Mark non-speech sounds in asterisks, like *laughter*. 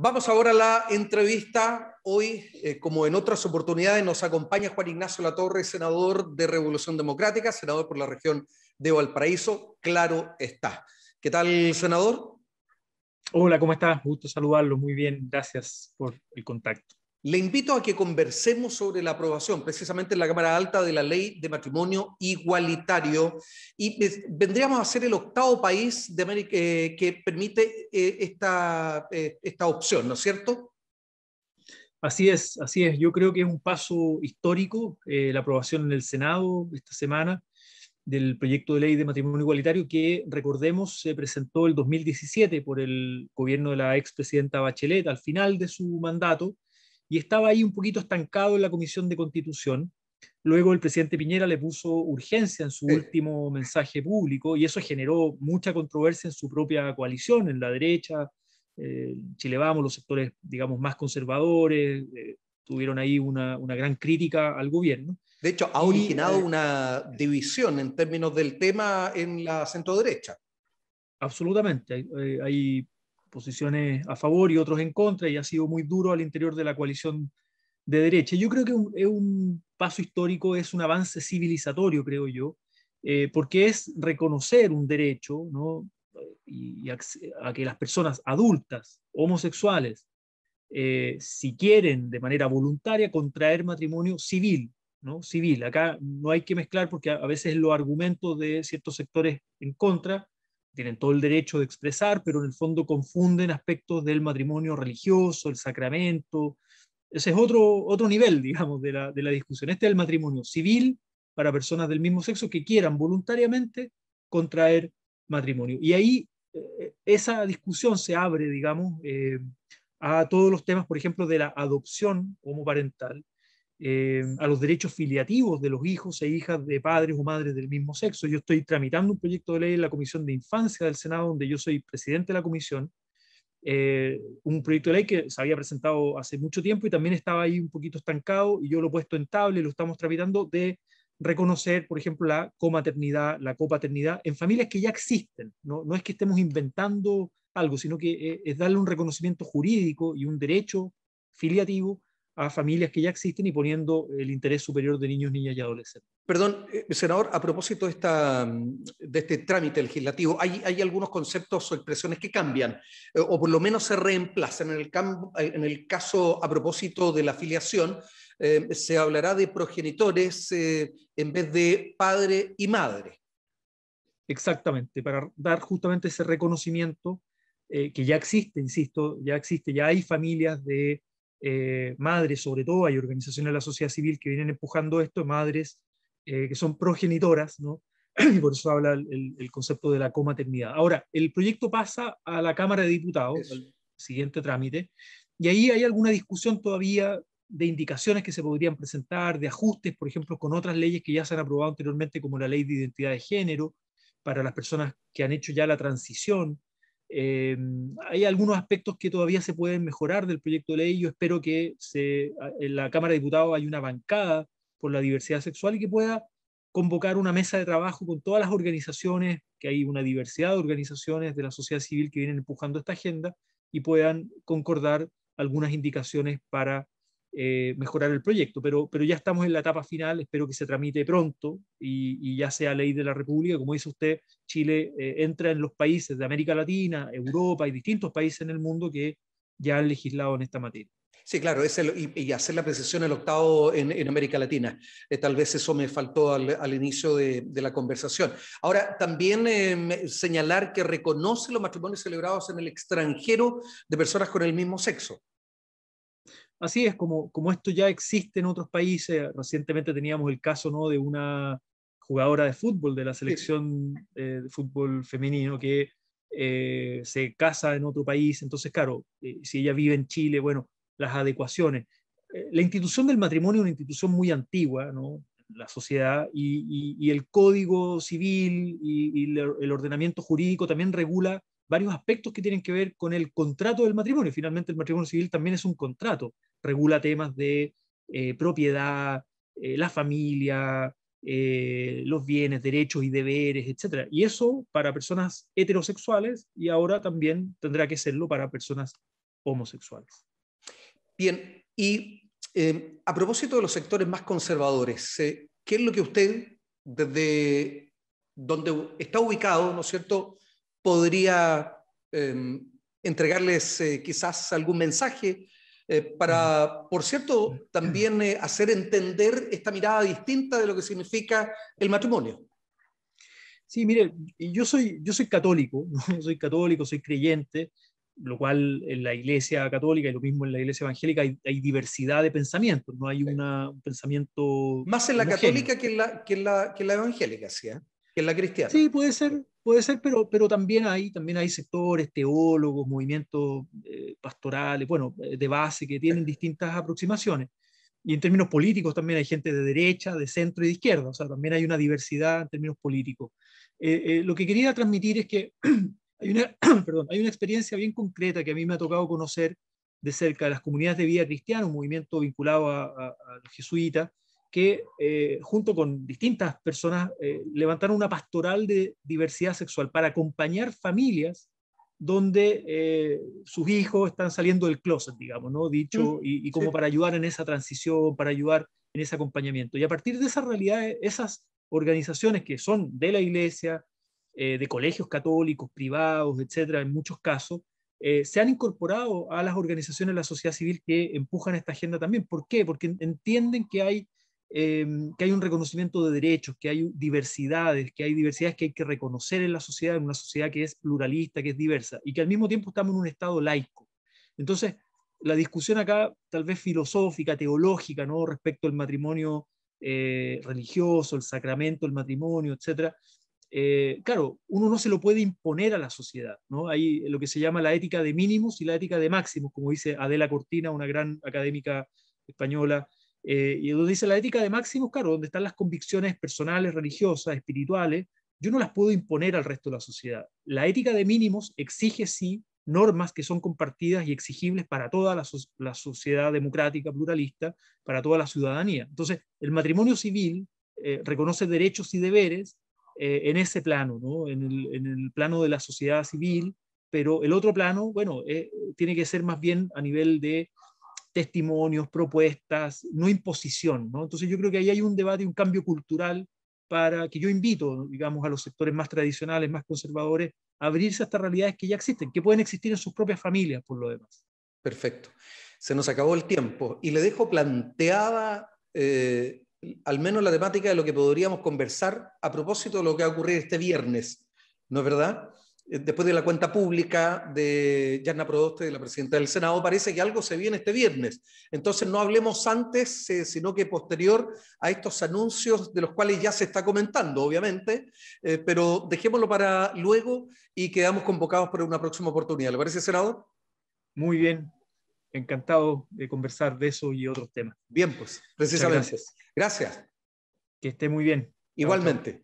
Vamos ahora a la entrevista. Hoy, eh, como en otras oportunidades, nos acompaña Juan Ignacio Latorre, senador de Revolución Democrática, senador por la región de Valparaíso. Claro está. ¿Qué tal, senador? Hola, ¿cómo estás? Gusto saludarlo. Muy bien, gracias por el contacto. Le invito a que conversemos sobre la aprobación, precisamente en la Cámara Alta, de la Ley de Matrimonio Igualitario. Y vendríamos a ser el octavo país de América, eh, que permite eh, esta, eh, esta opción, ¿no es cierto? Así es, así es. Yo creo que es un paso histórico la aprobación en el Senado esta semana del proyecto de ley de matrimonio igualitario que, recordemos, se presentó el 2017 por el gobierno de la expresidenta Bachelet al final de su mandato y estaba ahí un poquito estancado en la Comisión de Constitución. Luego el presidente Piñera le puso urgencia en su último mensaje público y eso generó mucha controversia en su propia coalición, en la derecha, eh, Chile Vamos, los sectores, digamos, más conservadores, eh, tuvieron ahí una, gran crítica al gobierno. De hecho, ha originado eh, una división en términos del tema en la centro derecha. Absolutamente. hay eh, posiciones a favor y otros en contra, y ha sido muy duro al interior de la coalición de derecha. Yo creo que un, es un paso histórico, es un avance civilizatorio, creo yo, eh, porque es reconocer un derecho ¿no? y, a, que las personas adultas, homosexuales, eh, si quieren de manera voluntaria contraer matrimonio civil, ¿no? civil. Acá no hay que mezclar porque a veces los argumentos de ciertos sectores en contra tienen todo el derecho de expresar, pero en el fondo confunden aspectos del matrimonio religioso, el sacramento. Ese es otro, otro nivel, *laughs* digamos, de la, de la discusión. Este es el matrimonio civil para personas del mismo sexo que quieran voluntariamente contraer matrimonio. Y ahí eh, esa discusión se abre, digamos, eh, a todos los temas, por ejemplo, de la adopción homoparental, eh, a los derechos filiativos de los hijos e hijas de padres o madres del mismo sexo. Yo estoy tramitando un proyecto de ley en la Comisión de Infancia del Senado, donde yo soy presidente de la comisión, eh, un proyecto de ley que se había presentado hace mucho tiempo y también estaba ahí un poquito estancado y yo lo he puesto en tabla y lo estamos tramitando de reconocer, por ejemplo, la comaternidad, la copaternidad en familias que ya existen. No, no es que estemos inventando algo, sino que eh, es darle un reconocimiento jurídico y un derecho filiativo a familias que ya existen y poniendo el interés superior de niños, niñas y adolescentes. Perdón, eh, senador, a propósito de, mm, este trámite legislativo, hay, algunos conceptos o expresiones que cambian eh, o por lo menos se reemplazan. En el, eh, caso a propósito de la afiliación, se hablará de progenitores en vez de padre y madre. Exactamente, para dar justamente ese reconocimiento que ya existe, insisto, ya existe, ya hay familias de eh, madres sobre todo, hay organizaciones de la sociedad civil que vienen empujando esto, madres eh, que son progenitoras, ¿no? *clears throat* y por eso habla el, concepto de la comaternidad. Ahora, el proyecto pasa a la Cámara de Diputados, siguiente trámite, y ahí hay alguna discusión todavía de indicaciones que se podrían presentar, de ajustes, por ejemplo, con otras leyes que ya se han aprobado anteriormente, como la ley de identidad de género, para las personas que han hecho ya la transición, Em, hay algunos aspectos que todavía se pueden mejorar del proyecto de ley. Yo espero que en la Cámara de Diputados haya una bancada por la diversidad sexual y que pueda convocar una mesa de trabajo con todas las organizaciones, que hay una diversidad de organizaciones de la sociedad civil que vienen empujando esta agenda y puedan concordar algunas indicaciones para eh, mejorar el proyecto, pero, pero ya estamos en la etapa final, espero que se tramite pronto y, ya sea ley de la República. Como dice usted, Chile eh, entra en los países de América Latina, Europa y distintos países en el mundo que ya han legislado en esta materia. Sí, claro, y, hacer la precisión el octavo en, América Latina. Eh, tal vez eso me faltó al, inicio de, la conversación. Ahora, también em, señalar que reconoce los matrimonios celebrados en el extranjero de personas con el mismo sexo así es, como, como esto ya existe en otros países, recientemente teníamos el caso ¿no? de una jugadora de fútbol de la selección eh, de fútbol femenino que eh, se casa en otro país, entonces claro, eh, si ella vive en Chile, bueno, las adecuaciones. la institución del matrimonio es una institución muy antigua, ¿no? la sociedad y, el código civil y, y, el ordenamiento jurídico también regula varios aspectos que tienen que ver con el contrato del matrimonio. Finalmente, el matrimonio civil también es un contrato regula temas de eh, propiedad, eh, la familia, eh, los bienes, derechos y deberes, etc. Y eso para personas heterosexuales y ahora también tendrá que serlo para personas homosexuales. Bien, y a propósito de los sectores más conservadores, ¿qué es lo que usted, desde donde está ubicado, ¿no es cierto?, podría em, entregarles quizás algún mensaje eh, para, por cierto, también eh, hacer entender esta mirada distinta de lo que significa el matrimonio. Sí, mire, yo soy, yo soy católico, *laughs* soy católico, soy creyente, lo cual en la iglesia católica y lo mismo en la iglesia evangélica hay, diversidad de pensamientos, no hay un pensamiento... Más en la católica que en la, que en la, que la evangélica, sí. Ah? que la cristiana. Sí, puede ser, puede ser, pero, pero también, hay, también hay sectores, teólogos, movimientos eh, pastorales, bueno, eh, de base, que tienen distintas aproximaciones. Y en términos políticos también hay gente de derecha, de centro y de izquierda, o sea, también hay una diversidad en términos políticos. Eh, lo que quería transmitir es que *clears throat* hay una, *clears throat* perdón, hay una experiencia bien concreta que a mí me ha tocado conocer de cerca de las comunidades de vida cristiana, un movimiento vinculado a, a, a los jesuitas, que eh, junto con distintas personas eh, levantaron una pastoral de diversidad sexual para acompañar familias donde eh, sus hijos están saliendo del closet, digamos, ¿no? Dicho, y, como para ayudar en esa transición, para ayudar en ese acompañamiento. Y a partir de esa realidad, esas organizaciones que son de la iglesia, de colegios católicos, privados, etcétera, en muchos casos, se han incorporado a las organizaciones de la sociedad civil que empujan esta agenda también. ¿Por qué? Porque entienden que hay Em, que hay un reconocimiento de derechos, que hay diversidades, que hay diversidades que hay que reconocer en la sociedad, en una sociedad que es pluralista, que es diversa, y que al mismo tiempo estamos en un Estado laico. Entonces, la discusión acá, tal vez filosófica, teológica, ¿no? respecto al matrimonio eh, religioso, el sacramento, el matrimonio, etcétera, eh, claro, uno no se lo puede imponer a la sociedad. ¿no? Hay lo que se llama la ética de mínimos y la ética de máximos, como dice Adela Cortina, una gran académica española eh, y donde dice la ética de máximos, claro, donde están las convicciones personales, religiosas, espirituales, yo no las puedo imponer al resto de la sociedad. La ética de mínimos exige, sí, normas que son compartidas y exigibles para toda la, sociedad democrática, pluralista, para toda la ciudadanía. Entonces, el matrimonio civil eh, reconoce derechos y deberes eh, en ese plano, ¿no? en, el, plano de la sociedad civil, pero el otro plano, bueno, tiene que ser más bien a nivel de testimonios, propuestas, no imposición. ¿no? Entonces yo creo que ahí hay un debate, un cambio cultural para que yo invito, digamos, a los sectores más tradicionales, más conservadores, a abrirse a estas realidades que ya existen, que pueden existir en sus propias familias, por lo demás. Perfecto. Se nos acabó el tiempo y le dejo planteada eh, al menos la temática de lo que podríamos conversar a propósito de lo que va a ocurrir este viernes, ¿no es verdad? Eh, después de la cuenta pública de Yarna Prodoste, de la presidenta del Senado, parece que algo se viene este viernes. Entonces no hablemos antes, eh, sino que posterior a estos anuncios de los cuales ya se está comentando, obviamente, eh, pero dejémoslo para luego y quedamos convocados para una próxima oportunidad. ¿Le parece, Senado? Muy bien, encantado de conversar de eso y otros temas. Bien, pues, precisamente. Gracias. gracias. Que esté muy bien. Igualmente.